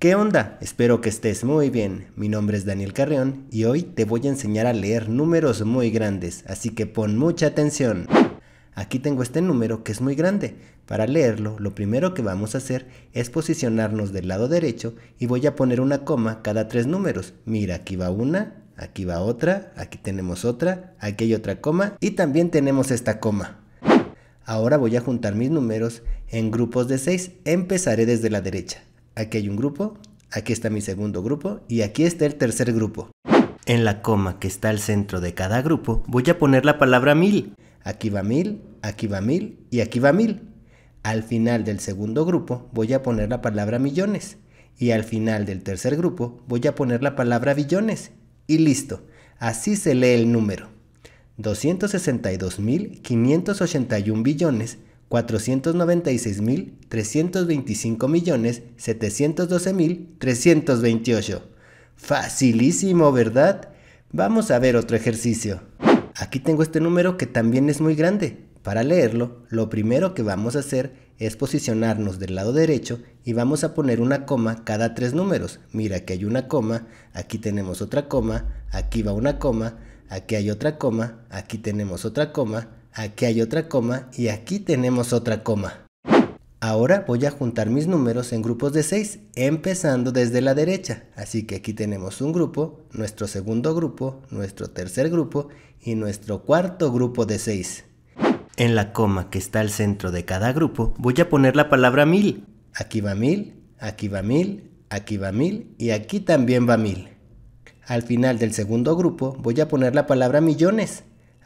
¿Qué onda? Espero que estés muy bien. Mi nombre es Daniel Carreón y hoy te voy a enseñar a leer números muy grandes, así que pon mucha atención. Aquí tengo este número que es muy grande. Para leerlo, lo primero que vamos a hacer es posicionarnos del lado derecho y voy a poner una coma cada tres números. Mira, aquí va una, aquí va otra, aquí tenemos otra, aquí hay otra coma y también tenemos esta coma. Ahora voy a juntar mis números en grupos de 6. Empezaré desde la derecha aquí hay un grupo, aquí está mi segundo grupo y aquí está el tercer grupo. En la coma que está al centro de cada grupo voy a poner la palabra mil. Aquí va mil, aquí va mil y aquí va mil. Al final del segundo grupo voy a poner la palabra millones. Y al final del tercer grupo voy a poner la palabra billones. Y listo, así se lee el número. 262.581 billones 496.325.712.328. Facilísimo, ¿verdad? Vamos a ver otro ejercicio. Aquí tengo este número que también es muy grande. Para leerlo, lo primero que vamos a hacer es posicionarnos del lado derecho y vamos a poner una coma cada tres números. Mira que hay una coma, aquí tenemos otra coma, aquí va una coma, aquí hay otra coma, aquí tenemos otra coma, aquí hay otra coma y aquí tenemos otra coma. Ahora voy a juntar mis números en grupos de 6, empezando desde la derecha. Así que aquí tenemos un grupo, nuestro segundo grupo, nuestro tercer grupo y nuestro cuarto grupo de 6. En la coma que está al centro de cada grupo voy a poner la palabra mil. Aquí va mil, aquí va mil, aquí va mil y aquí también va mil. Al final del segundo grupo voy a poner la palabra millones.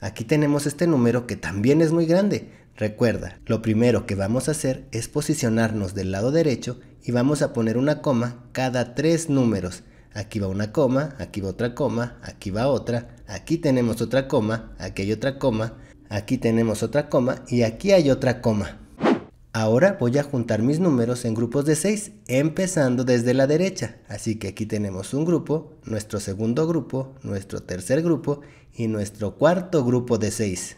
aquí tenemos este número que también es muy grande. Recuerda, lo primero que vamos a hacer es posicionarnos del lado derecho y vamos a poner una coma cada tres números. Aquí va una coma, aquí va otra coma, aquí va otra, aquí tenemos otra coma, aquí hay otra coma, aquí tenemos otra coma y aquí hay otra coma. Ahora voy a juntar mis números en grupos de 6, empezando desde la derecha. Así que aquí tenemos un grupo, nuestro segundo grupo, nuestro tercer grupo y nuestro cuarto grupo de 6.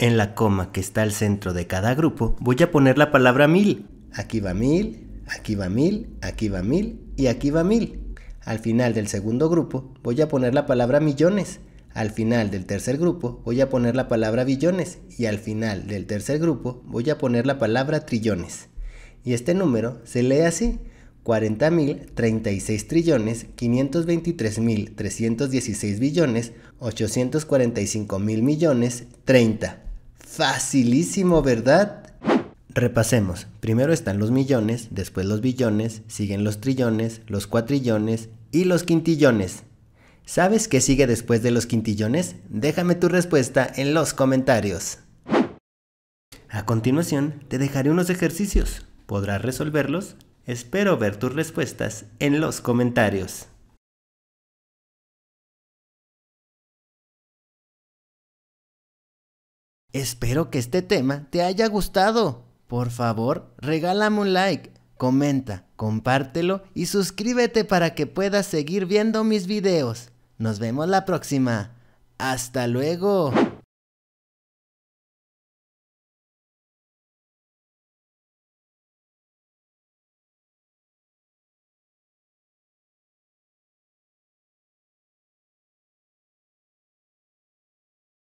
En la coma que está al centro de cada grupo voy a poner la palabra mil. Aquí va mil, aquí va mil, aquí va mil y aquí va mil. Al final del segundo grupo voy a poner la palabra millones. Al final del tercer grupo voy a poner la palabra billones y al final del tercer grupo voy a poner la palabra trillones. Y este número se lee así, 40.036 trillones, 523.316 billones, 845.000 millones, 30. Facilísimo, ¿verdad? Repasemos. Primero están los millones, después los billones, siguen los trillones, los cuatrillones y los quintillones. ¿Sabes qué sigue después de los quintillones? Déjame tu respuesta en los comentarios. A continuación, te dejaré unos ejercicios. ¿Podrás resolverlos? Espero ver tus respuestas en los comentarios. Espero que este tema te haya gustado. Por favor, regálame un like, comenta, compártelo y suscríbete para que puedas seguir viendo mis videos. Nos vemos la próxima. Hasta luego.